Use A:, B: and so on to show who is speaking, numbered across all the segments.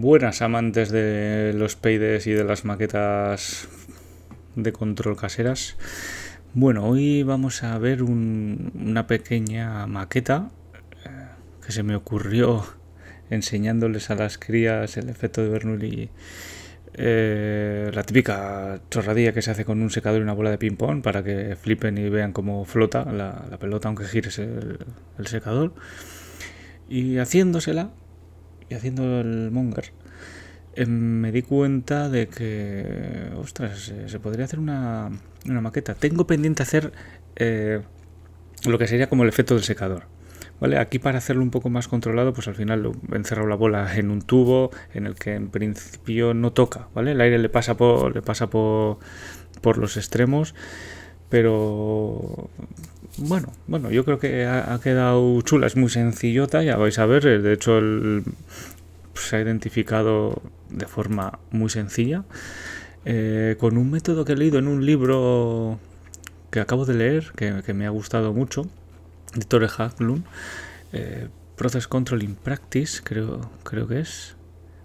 A: buenas amantes de los peides y de las maquetas de control caseras. Bueno, hoy vamos a ver una pequeña maqueta eh, que se me ocurrió enseñándoles a las crías el efecto de Bernoulli. Eh, la típica chorradilla que se hace con un secador y una bola de ping-pong para que flipen y vean cómo flota la, pelota, aunque gires el secador. Y haciéndosela, haciendo el monger, em, me di cuenta de que, ostras, se podría hacer una, maqueta. Tengo pendiente hacer eh, lo que sería como el efecto del secador. ¿Vale? Aquí para hacerlo un poco más controlado, pues al final he encerrado la bola en un tubo en el que en principio no toca, ¿vale? El aire le pasa por, le pasa por, por los extremos pero bueno, bueno, yo creo que ha, quedado chula, es muy sencillota, ya vais a ver, eh, de hecho el, se ha identificado de forma muy sencilla, eh, con un método que he leído en un libro que acabo de leer, que, me ha gustado mucho, de Tore Haglund, eh, Process Control in Practice, creo, creo que es.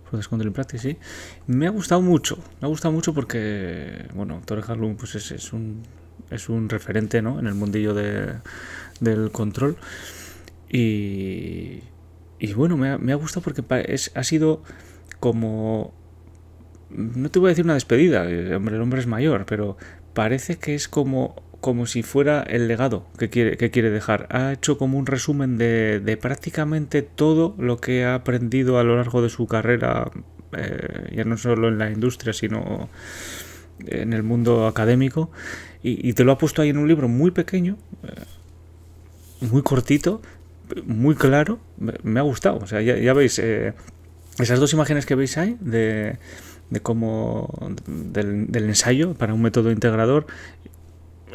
A: Process Control in Practice, sí. Me ha gustado mucho, me ha gustado mucho porque, bueno, Tore Haglund pues es, es un es un referente ¿no? en el mundillo del control. Y, y bueno, me ha, gustado porque ha sido como... No te voy a decir una despedida, el hombre, el hombre es mayor, pero parece que es como como si fuera el legado que quiere, que quiere dejar. Ha hecho como un resumen de, de prácticamente todo lo que ha aprendido a lo largo de su carrera, eh, ya no solo en la industria, sino en el mundo académico y, te lo ha puesto ahí en un libro muy pequeño, eh, muy cortito, muy claro. Me, ha gustado. O sea, ya, veis, eh, esas dos imágenes que veis ahí de, cómo. Del, ensayo para un método integrador.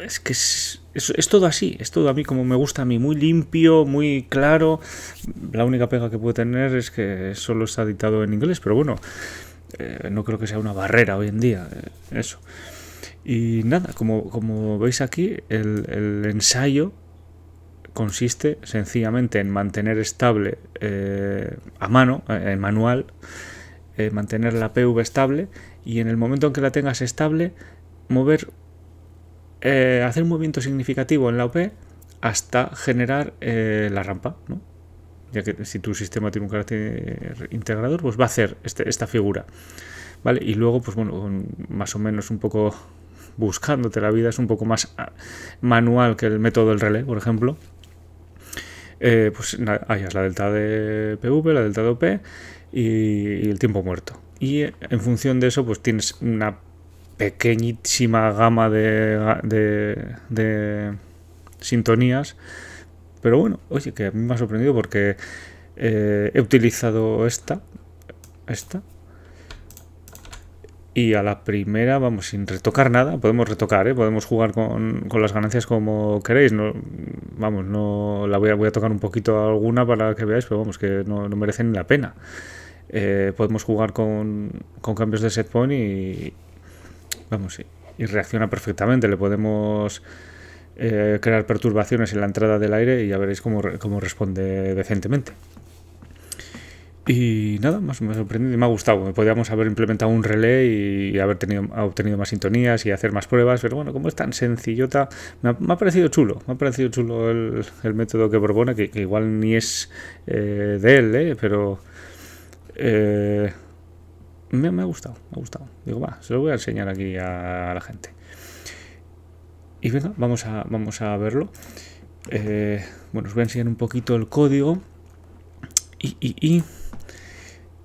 A: Es que es, todo así, es todo a mí como me gusta a mí, muy limpio, muy claro. La única pega que puede tener es que solo está editado en inglés, pero bueno, eh, no creo que sea una barrera hoy en día, eso. Y nada, como, como veis aquí, el, ensayo consiste sencillamente en mantener estable eh, a mano, eh, en manual, eh, mantener la PV estable y en el momento en que la tengas estable, mover, hacer un movimiento significativo en la OP hasta generar la rampa, ya que si tu sistema tiene un carácter integrador, pues va a hacer este, esta figura. ¿Vale? Y luego, pues bueno, más o menos un poco buscándote la vida, es un poco más ah, manual que el método del relé, por ejemplo. Eh, pues hayas la delta de PV, la delta de OP y, el tiempo muerto. Y eh, en función de eso, pues tienes una pequeñísima gama de, de, sintonías. Pero bueno, oye, que a mí me ha sorprendido porque eh, he utilizado esta, esta, y a la primera, vamos, sin retocar nada, podemos retocar, ¿eh? podemos jugar con, con, las ganancias como queréis. No, vamos, no la voy a, voy a tocar un poquito alguna para que veáis, pero vamos, que no, merecen la pena. Eh, podemos jugar con, cambios de set point y, vamos, y, reacciona perfectamente. Le podemos eh, crear perturbaciones en la entrada del aire y ya veréis cómo, cómo responde decentemente. Y nada, más me sorprendido y me ha gustado. Podríamos haber implementado un relé y haber tenido, obtenido más sintonías y hacer más pruebas, pero bueno, como es tan sencillota, me ha, parecido chulo. Me ha parecido chulo el, método que propone, que, igual ni es eh, de él, eh, pero eh, me, ha gustado, me ha gustado. Digo, va, se lo voy a enseñar aquí a, la gente. Y venga, vamos a, vamos a verlo. bueno, os voy a enseñar un poquito el código. y, y, y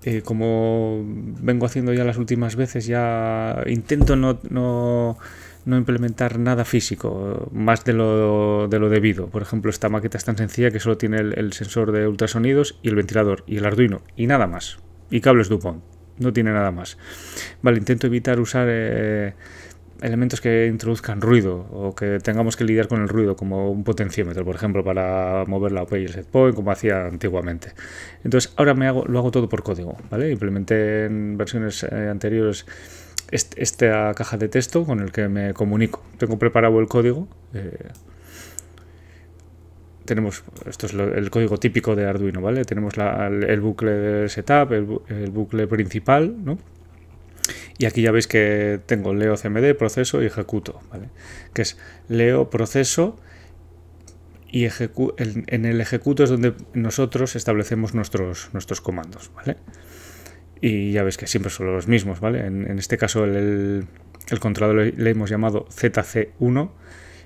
A: eh, como vengo haciendo ya las últimas veces, ya intento no, implementar nada físico, más de lo, debido. Por ejemplo, esta maqueta es tan sencilla que solo tiene el, sensor de ultrasonidos y el ventilador y el Arduino y nada más. Y cables Dupont, no tiene nada más. Vale, intento evitar usar... Eh, elementos que introduzcan ruido o que tengamos que lidiar con el ruido, como un potenciómetro, por ejemplo, para mover la OP y el set point, como hacía antiguamente. Entonces, ahora me hago, lo hago todo por código, ¿vale? Implementé en versiones eh, anteriores esta caja de texto con el que me comunico. Tengo preparado el código. Eh, tenemos, esto es el código típico de Arduino, ¿vale? Tenemos el, bucle de setup, el, el bucle principal, ¿no? Y aquí ya veis que tengo leo cmd, proceso y ejecuto, ¿vale? Que es leo, proceso y ejecu en, el ejecuto es donde nosotros establecemos nuestros, nuestros comandos, Y ya veis que siempre son los mismos, ¿vale? En, este caso el, el, controlador le, hemos llamado ZC1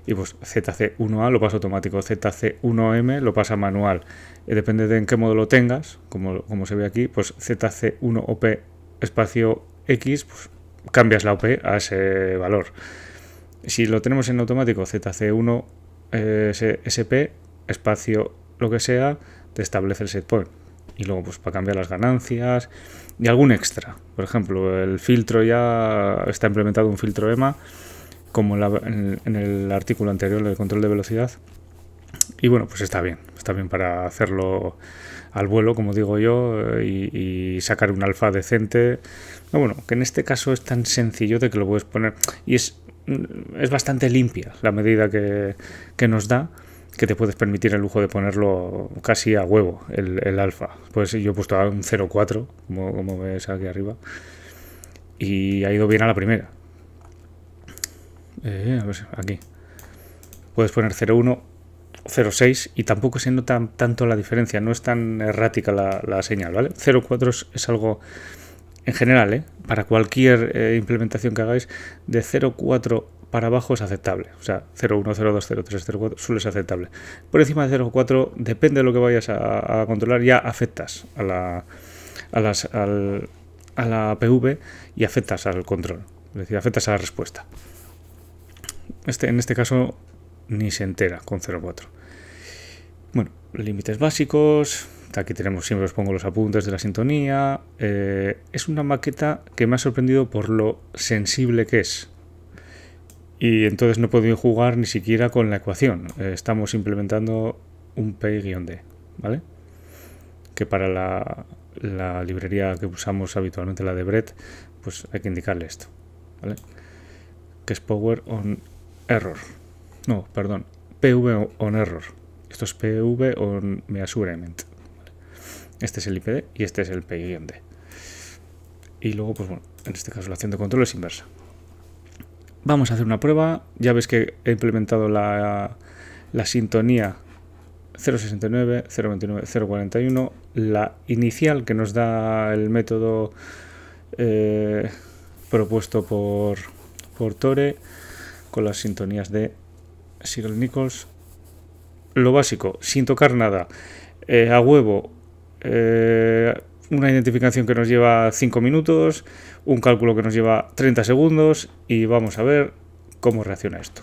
A: y pues ZC1A lo pasa automático, ZC1M lo pasa manual. Eh, depende de en qué modo lo tengas, como, como se ve aquí, pues ZC1OP espacio X, pues, cambias la OP a ese valor. Si lo tenemos en automático, ZC1 eh, SP, espacio, lo que sea, te establece el setpoint. Y luego, pues para cambiar las ganancias y algún extra. Por ejemplo, el filtro ya está implementado un filtro EMA, como en, en el artículo anterior del control de velocidad. Y bueno, pues está bien, está bien para hacerlo al vuelo, como digo yo, eh, y, sacar un alfa decente. No, bueno, que en este caso es tan sencillo de que lo puedes poner y es, bastante limpia la medida que, nos da que te puedes permitir el lujo de ponerlo casi a huevo, el, alfa. Pues yo he puesto a un 0,4, como, ves aquí arriba, y ha ido bien a la primera. Eh, a ver, aquí. Puedes poner 0,1, 0,6 y tampoco se nota tanto la diferencia, no es tan errática la, señal, ¿vale? 0,4 es, algo en general, ¿eh? Para cualquier eh, implementación que hagáis, de 0,4 para abajo es aceptable. O sea, 0,1, 0,2, 0,3, 0,4 suele ser aceptable. Por encima de 0,4, depende de lo que vayas a, a controlar, ya afectas a la, a, las, al, a la PV y afectas al control. Es decir, afectas a la respuesta. Este, en este caso ni se entera con 0,4. Bueno, límites básicos. Aquí tenemos, siempre os pongo los apuntes de la sintonía. Eh, es una maqueta que me ha sorprendido por lo sensible que es. Y entonces no he podido jugar ni siquiera con la ecuación. Eh, estamos implementando un P-D, ¿vale? Que para la, librería que usamos habitualmente, la de Brett, pues hay que indicarle esto, ¿vale? Que es Power on Error. No, perdón. PV on error. Esto es PV on measurement. Este es el IPD y este es el PID. Y luego, pues bueno, en este caso la acción de control es inversa. Vamos a hacer una prueba. Ya ves que he implementado la, la sintonía 069, 029, 041, la inicial que nos da el método eh, propuesto por, por Tore con las sintonías de Cyril Nichols. Lo básico, sin tocar nada, eh, a huevo, eh, una identificación que nos lleva 5 minutos, un cálculo que nos lleva 30 segundos y vamos a ver cómo reacciona esto.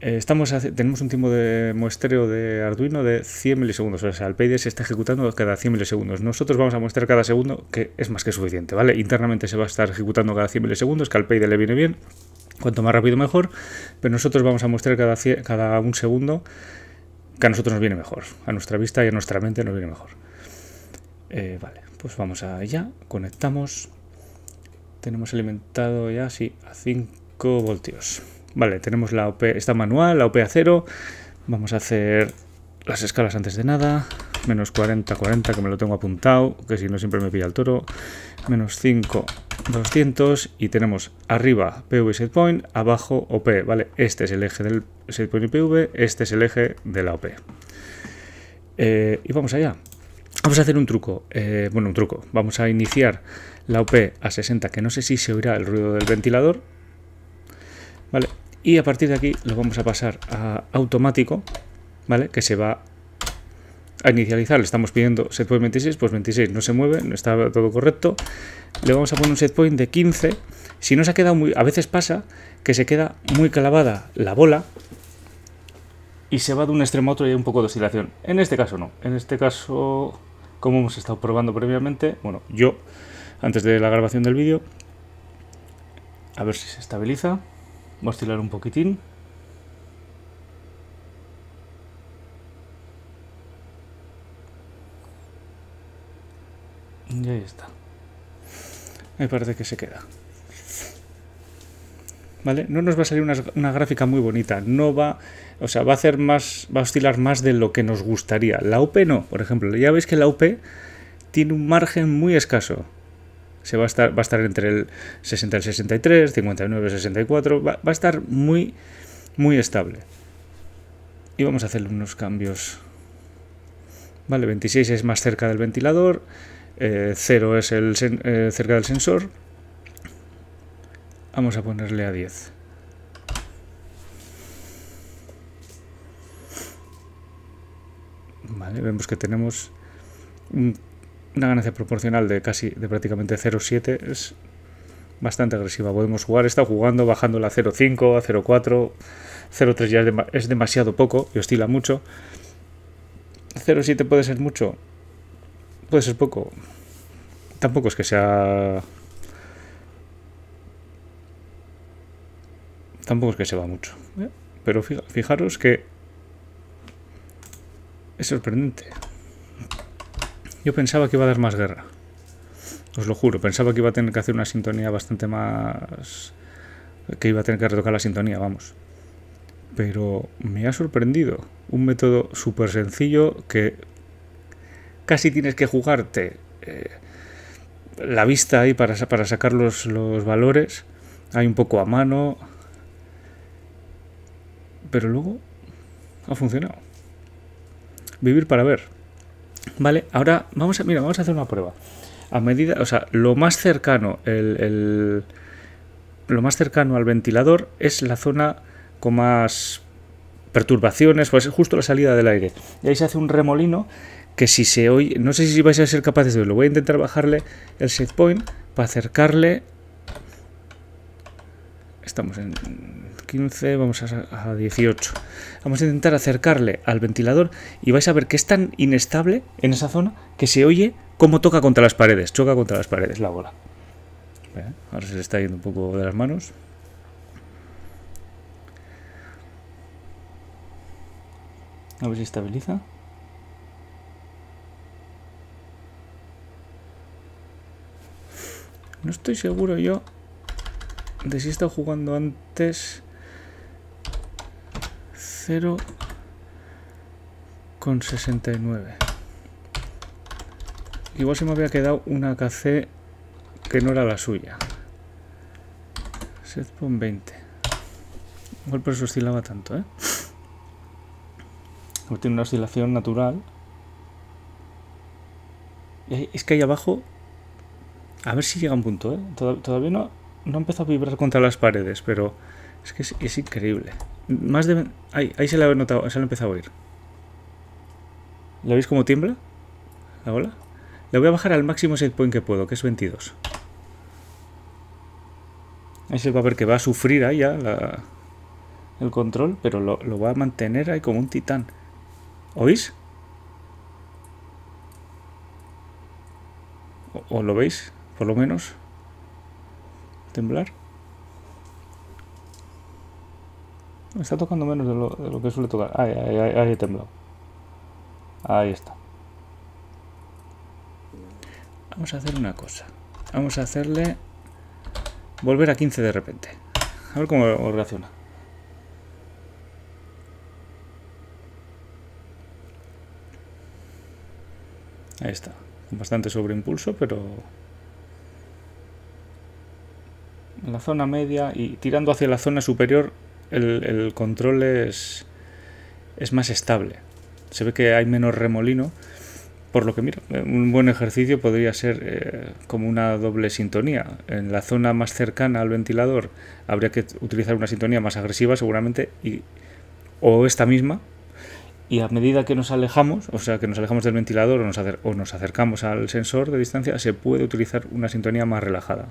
A: Eh, estamos, tenemos un tiempo de muestreo de Arduino de 100 milisegundos, o sea, el PID se está ejecutando cada 100 milisegundos. Nosotros vamos a mostrar cada segundo, que es más que suficiente, ¿vale? Internamente se va a estar ejecutando cada 100 milisegundos, que al PID le viene bien, Cuanto más rápido mejor, pero nosotros vamos a mostrar cada, un segundo que a nosotros nos viene mejor, a nuestra vista y a nuestra mente nos viene mejor. Eh, vale, pues vamos allá, conectamos. Tenemos alimentado ya, sí, a 5 voltios. Vale, tenemos la OP, está manual, la OP a 0. Vamos a hacer las escalas antes de nada menos 40, 40, que me lo tengo apuntado, que si no siempre me pilla el toro, menos 5, 200, y tenemos arriba PV setpoint, abajo OP, ¿vale? Este es el eje del setpoint y PV, este es el eje de la OP. Eh, y vamos allá. Vamos a hacer un truco, eh, bueno, un truco. Vamos a iniciar la OP a 60, que no sé si se oirá el ruido del ventilador, ¿vale? Y a partir de aquí lo vamos a pasar a automático, ¿vale? Que se va a inicializar le estamos pidiendo setpoint 26, pues 26 no se mueve, no está todo correcto. Le vamos a poner un setpoint de 15. Si no se ha quedado muy... A veces pasa que se queda muy clavada la bola y se va de un extremo a otro y hay un poco de oscilación. En este caso no. En este caso, como hemos estado probando previamente, bueno, yo, antes de la grabación del vídeo, a ver si se estabiliza. va a oscilar un poquitín. Y ahí está. Me parece que se queda. ¿Vale? No nos va a salir una, gráfica muy bonita. No va, o sea, va a hacer más, va a oscilar más de lo que nos gustaría. La UP no, por ejemplo. Ya veis que la UP tiene un margen muy escaso. Se va a estar, va a estar entre el 60 y el 63, 59, 64. Va, a estar muy, muy estable. Y vamos a hacer unos cambios. Vale, 26 es más cerca del ventilador. 0 eh, es el eh, cerca del sensor. Vamos a ponerle a 10. Vale, vemos que tenemos una ganancia proporcional de casi de prácticamente 0,7. Es bastante agresiva. Podemos jugar, está jugando bajándola a 0,5 a 0,4. 0,3 ya es demasiado poco y oscila mucho. 0,7 puede ser mucho. Puede ser poco. Tampoco es que sea. Tampoco es que se va mucho. Pero fijaros que. Es sorprendente. Yo pensaba que iba a dar más guerra. Os lo juro, pensaba que iba a tener que hacer una sintonía bastante más. que iba a tener que retocar la sintonía, vamos. Pero me ha sorprendido. Un método súper sencillo que casi tienes que jugarte eh, la vista ahí para, para sacar los, valores. Hay un poco a mano. Pero luego ha funcionado. Vivir para ver. Vale, ahora vamos a, mira, vamos a hacer una prueba. A medida, o sea, lo más cercano, el lo más cercano al ventilador es la zona con más perturbaciones, pues justo la salida del aire. Y ahí se hace un remolino que si se oye, no sé si vais a ser capaces de lo voy a intentar bajarle el set point para acercarle. Estamos en 15, vamos a, a 18. Vamos a intentar acercarle al ventilador y vais a ver que es tan inestable en esa zona que se oye cómo toca contra las paredes, choca contra las paredes la bola. Ahora se le está yendo un poco de las manos. A ver si estabiliza. No estoy seguro yo de si he estado jugando antes 0 con 69. Igual se me había quedado una KC que no era la suya. Setpon 20. Igual por eso oscilaba tanto, ¿eh? Tiene una oscilación natural. Es que ahí abajo, a ver si llega a un punto, ¿eh? Todavía no, no empezado a vibrar contra las paredes, pero es que es, increíble. Más de... Ahí, se lo ha notado, se lo ha empezado a oír. ¿La veis cómo tiembla? ¿La ola? La voy a bajar al máximo point que puedo, que es 22. Ahí se va a ver que va a sufrir ahí ya el control, pero lo, lo va a mantener ahí como un titán. ¿Oís? ¿O, lo veis? Por lo menos. Temblar. está tocando menos de lo, que suele tocar. Ahí, ahí, ahí he temblado. Ahí está. Vamos a hacer una cosa. Vamos a hacerle volver a 15 de repente. A ver cómo reacciona. Ahí está. con Bastante sobreimpulso, pero... En la zona media y tirando hacia la zona superior el, control es, es más estable. Se ve que hay menos remolino. Por lo que mira, un buen ejercicio podría ser eh, como una doble sintonía. En la zona más cercana al ventilador habría que utilizar una sintonía más agresiva seguramente y, o esta misma y a medida que nos alejamos, o sea, que nos alejamos del ventilador o nos, o nos acercamos al sensor de distancia, se puede utilizar una sintonía más relajada.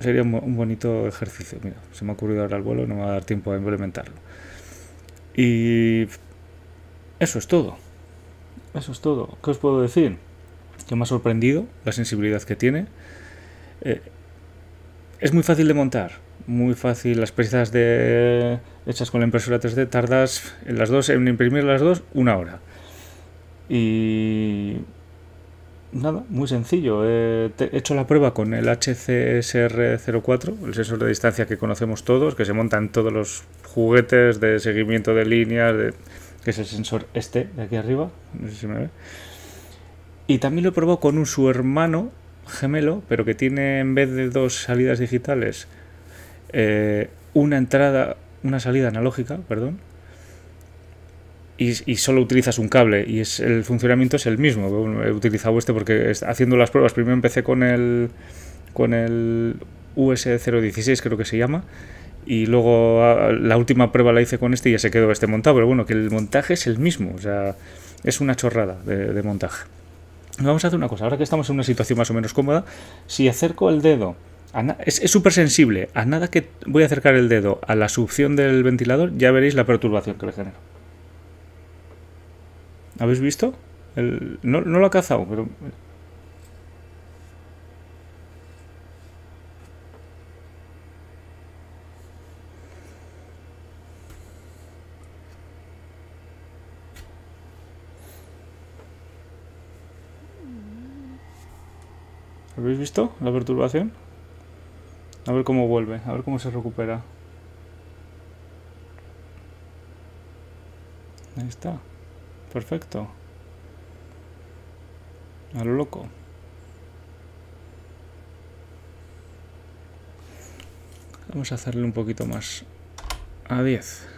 A: Sería un, bonito ejercicio. Mira, se me ha ocurrido ahora el vuelo, no me va a dar tiempo a implementarlo. Y eso es todo. Eso es todo. ¿Qué os puedo decir? Que me ha sorprendido la sensibilidad que tiene. Eh, es muy fácil de montar, muy fácil. Las piezas de hechas con la impresora 3D, tardas en las dos, en imprimir las dos, una hora. Y nada, muy sencillo. Eh, he hecho la prueba con el HCSR04, el sensor de distancia que conocemos todos, que se montan todos los juguetes de seguimiento de líneas, de, que es el sensor este de aquí arriba. No sé si me ve. Y también lo probó con un, su hermano gemelo, pero que tiene en vez de dos salidas digitales, eh, una entrada una salida analógica, perdón, y, solo utilizas un cable y es, el funcionamiento es el mismo. He utilizado este porque haciendo las pruebas, primero empecé con el, con el US016, creo que se llama, y luego la última prueba la hice con este y ya se quedó este montado, pero bueno, que el montaje es el mismo, o sea, es una chorrada de, de montaje. Vamos a hacer una cosa, ahora que estamos en una situación más o menos cómoda, si acerco el dedo es súper sensible. A nada que voy a acercar el dedo a la succión del ventilador, ya veréis la perturbación que le genera. ¿Habéis visto? no, no, lo ha cazado, pero... ¿Habéis visto la perturbación? A ver cómo vuelve, a ver cómo se recupera. Ahí está. Perfecto. A lo loco. Vamos a hacerle un poquito más. A 10.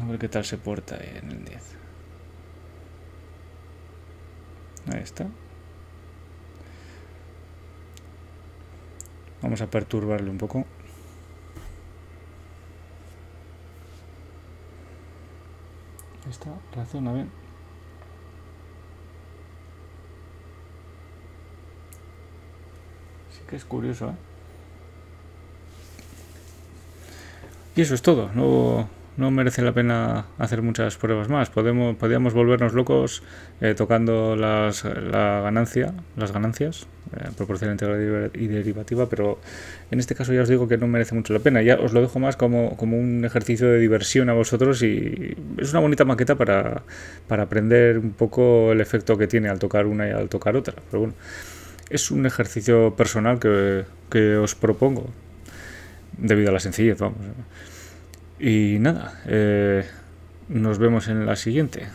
A: A ver qué tal se porta en el 10. Ahí está. Vamos a perturbarle un poco. Esta reacciona bien. Sí que es curioso, ¿eh? Y eso es todo. No no merece la pena hacer muchas pruebas más. Podemos, podríamos volvernos locos eh, tocando las, la ganancia, las ganancias, eh, proporción integral y derivativa, pero en este caso ya os digo que no merece mucho la pena. Ya os lo dejo más como, un ejercicio de diversión a vosotros y es una bonita maqueta para, aprender un poco el efecto que tiene al tocar una y al tocar otra. Pero bueno, es un ejercicio personal que, que os propongo, debido a la sencillez, vamos. Y nada, eh, nos vemos en la siguiente.